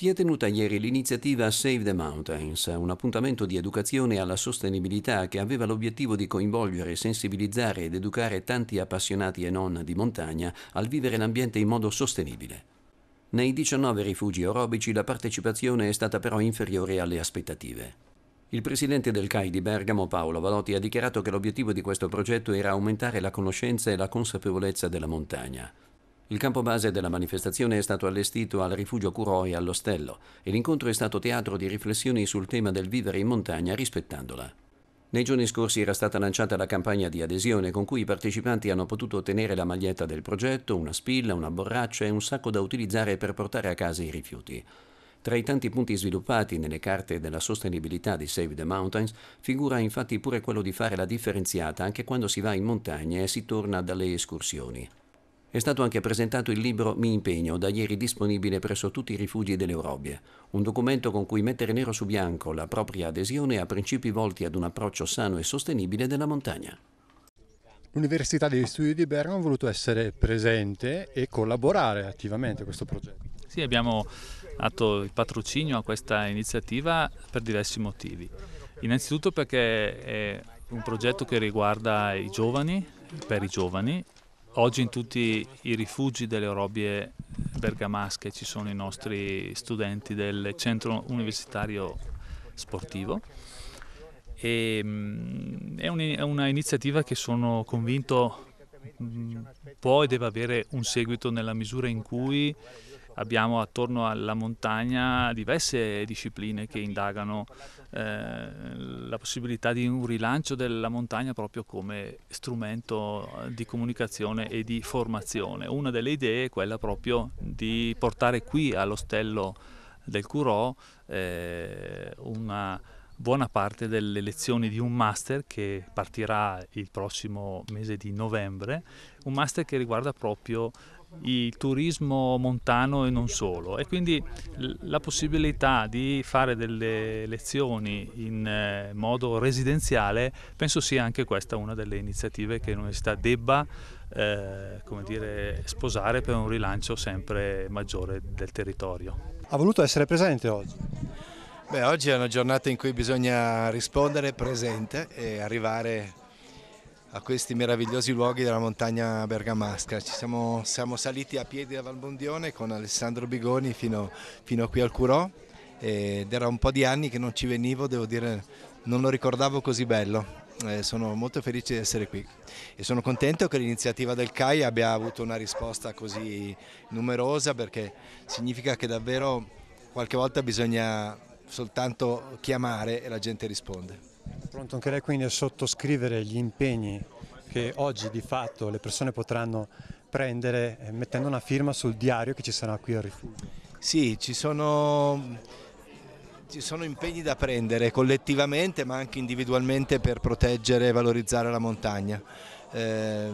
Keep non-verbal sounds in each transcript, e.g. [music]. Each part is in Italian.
si è tenuta ieri l'iniziativa Save the Mountains, un appuntamento di educazione alla sostenibilità che aveva l'obiettivo di coinvolgere, sensibilizzare ed educare tanti appassionati e non di montagna al vivere l'ambiente in modo sostenibile. Nei 19 rifugi aerobici la partecipazione è stata però inferiore alle aspettative. Il presidente del CAI di Bergamo, Paolo Valotti, ha dichiarato che l'obiettivo di questo progetto era aumentare la conoscenza e la consapevolezza della montagna. Il campo base della manifestazione è stato allestito al rifugio Curoi all'Ostello e l'incontro è stato teatro di riflessioni sul tema del vivere in montagna rispettandola. Nei giorni scorsi era stata lanciata la campagna di adesione con cui i partecipanti hanno potuto ottenere la maglietta del progetto, una spilla, una borraccia e un sacco da utilizzare per portare a casa i rifiuti. Tra i tanti punti sviluppati nelle carte della sostenibilità di Save the Mountains figura infatti pure quello di fare la differenziata anche quando si va in montagna e si torna dalle escursioni. È stato anche presentato il libro Mi impegno, da ieri disponibile presso tutti i rifugi dell'Eurobia, un documento con cui mettere nero su bianco la propria adesione a principi volti ad un approccio sano e sostenibile della montagna. L'Università degli Studi di Bergamo ha voluto essere presente e collaborare attivamente a questo progetto. Sì, abbiamo dato il patrocinio a questa iniziativa per diversi motivi. Innanzitutto perché è un progetto che riguarda i giovani, per i giovani Oggi in tutti i rifugi delle orobie bergamasche ci sono i nostri studenti del centro universitario sportivo e mh, mm, è, un, è un'iniziativa che sono convinto mh, mm, può e deve avere un seguito nella misura in cui abbiamo attorno alla montagna diverse discipline che indagano eh, la possibilità di un rilancio della montagna proprio come strumento di comunicazione e di formazione. Una delle idee è quella proprio di portare qui all'ostello del Curò eh, una buona parte delle lezioni di un master che partirà il prossimo mese di novembre, un master che riguarda proprio il turismo montano e non solo e quindi la possibilità di fare delle lezioni in eh, modo residenziale penso sia anche questa una delle iniziative che l'università debba eh, come dire, sposare per un rilancio sempre maggiore del territorio. Ha voluto essere presente oggi? Beh, oggi è una giornata in cui bisogna rispondere presente e arrivare a questi meravigliosi luoghi della montagna bergamasca. Ci siamo, siamo saliti a piedi da Valbondione con Alessandro Bigoni fino, fino qui al Curò ed era un po' di anni che non ci venivo, devo dire, non lo ricordavo così bello. Eh, sono molto felice di essere qui e sono contento che l'iniziativa del CAI abbia avuto una risposta così numerosa perché significa che davvero qualche volta bisogna soltanto chiamare e la gente risponde. Pronto, anche lei quindi a sottoscrivere gli impegni che oggi di fatto le persone potranno prendere eh, mettendo una firma sul diario che ci sarà qui al rifugio. Sì, ci sono, ci sono impegni da prendere collettivamente ma anche individualmente per proteggere e valorizzare la montagna. Eh,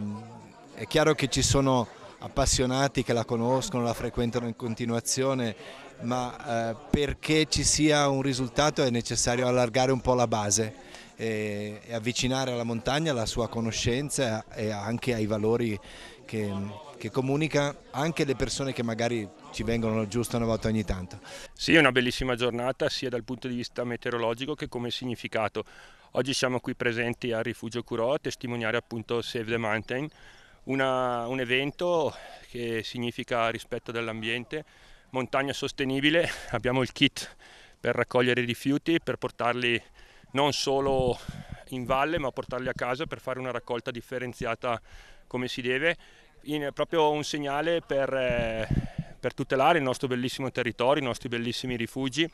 è chiaro che ci sono appassionati che la conoscono, la frequentano in continuazione, ma eh, perché ci sia un risultato è necessario allargare un po' la base e, avvicinare alla montagna la sua conoscenza e anche ai valori che, che comunica anche le persone che magari ci vengono giusto una volta ogni tanto. Sì, è una bellissima giornata sia dal punto di vista meteorologico che come significato. Oggi siamo qui presenti al Rifugio Curò a testimoniare appunto Save the Mountain, una, un evento che significa rispetto dell'ambiente, montagna sostenibile, [laughs] abbiamo il kit per raccogliere i rifiuti, per portarli non solo in valle ma portarli a casa per fare una raccolta differenziata come si deve, in, proprio un segnale per, eh, per tutelare il nostro bellissimo territorio, i nostri bellissimi rifugi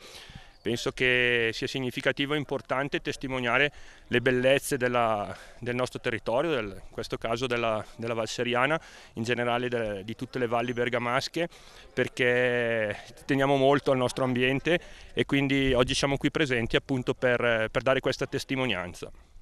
penso che sia significativo e importante testimoniare le bellezze della, del nostro territorio, del, in questo caso della, della Val Seriana, in generale de, di tutte le valli bergamasche, perché teniamo molto al nostro ambiente e quindi oggi siamo qui presenti appunto per, per dare questa testimonianza.